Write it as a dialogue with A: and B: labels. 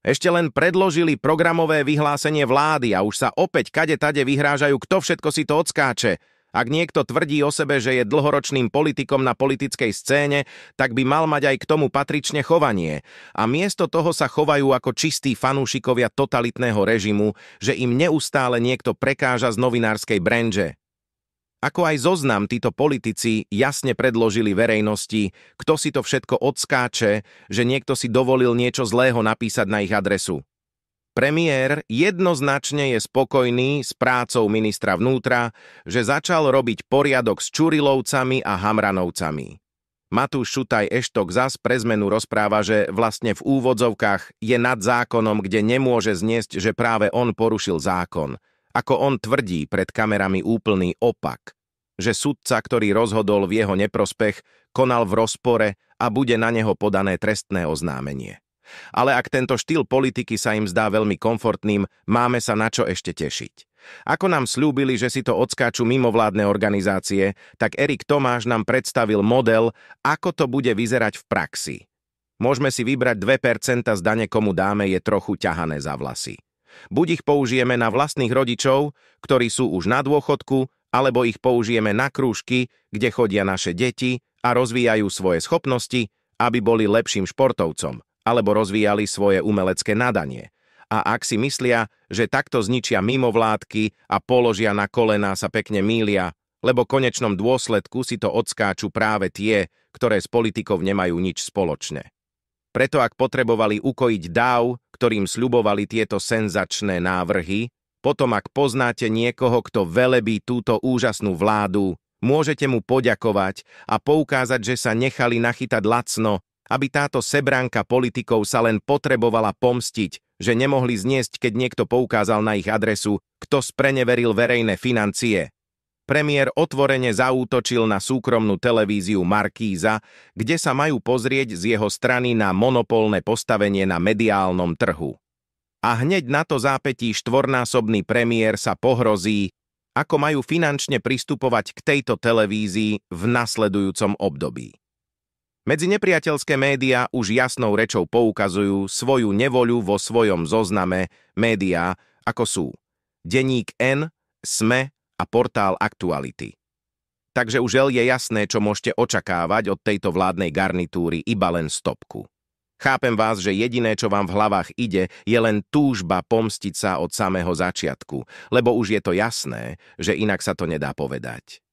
A: Ešte len predložili programové vyhlásenie vlády a už sa opäť kade tade vyhrážajú, kto všetko si to odskáče. Ak niekto tvrdí o sebe, že je dlhoročným politikom na politickej scéne, tak by mal mať aj k tomu patrične chovanie. A miesto toho sa chovajú ako čistí fanúšikovia totalitného režimu, že im neustále niekto prekáža z novinárskej branže. Ako aj zoznam títo politici jasne predložili verejnosti, kto si to všetko odskáče, že niekto si dovolil niečo zlého napísať na ich adresu. Premiér jednoznačne je spokojný s prácou ministra vnútra, že začal robiť poriadok s Čurilovcami a Hamranovcami. Matúš Šutaj Eštok zas pre zmenu rozpráva, že vlastne v úvodzovkách je nad zákonom, kde nemôže zniesť, že práve on porušil zákon. Ako on tvrdí pred kamerami úplný opak, že sudca, ktorý rozhodol v jeho neprospech, konal v rozpore a bude na neho podané trestné oznámenie. Ale ak tento štýl politiky sa im zdá veľmi komfortným, máme sa na čo ešte tešiť. Ako nám slúbili, že si to odskáču mimovládne organizácie, tak Erik Tomáš nám predstavil model, ako to bude vyzerať v praxi. Môžeme si vybrať 2% z dane, komu dáme, je trochu ťahané za vlasy. Buď ich použijeme na vlastných rodičov, ktorí sú už na dôchodku, alebo ich použijeme na krúžky, kde chodia naše deti a rozvíjajú svoje schopnosti, aby boli lepším športovcom, alebo rozvíjali svoje umelecké nadanie. A ak si myslia, že takto zničia mimovládky a položia na kolená sa pekne mília, lebo konečnom dôsledku si to odskáču práve tie, ktoré s politikou nemajú nič spoločné. Preto ak potrebovali ukojiť dáv, ktorým sľubovali tieto senzačné návrhy, potom ak poznáte niekoho, kto velebí túto úžasnú vládu, môžete mu poďakovať a poukázať, že sa nechali nachytať lacno, aby táto sebránka politikov sa len potrebovala pomstiť, že nemohli zniesť, keď niekto poukázal na ich adresu, kto spreneveril verejné financie premiér otvorene zaútočil na súkromnú televíziu Markíza, kde sa majú pozrieť z jeho strany na monopolné postavenie na mediálnom trhu. A hneď na to zápetí štvornásobný premiér sa pohrozí, ako majú finančne pristupovať k tejto televízii v nasledujúcom období. Medzi nepriateľské médiá už jasnou rečou poukazujú svoju nevoľu vo svojom zozname médiá, ako sú Deník N, SME, a portál Aktuality. Takže už je jasné, čo môžete očakávať od tejto vládnej garnitúry iba len stopku. Chápem vás, že jediné, čo vám v hlavách ide, je len túžba pomstiť sa od samého začiatku, lebo už je to jasné, že inak sa to nedá povedať.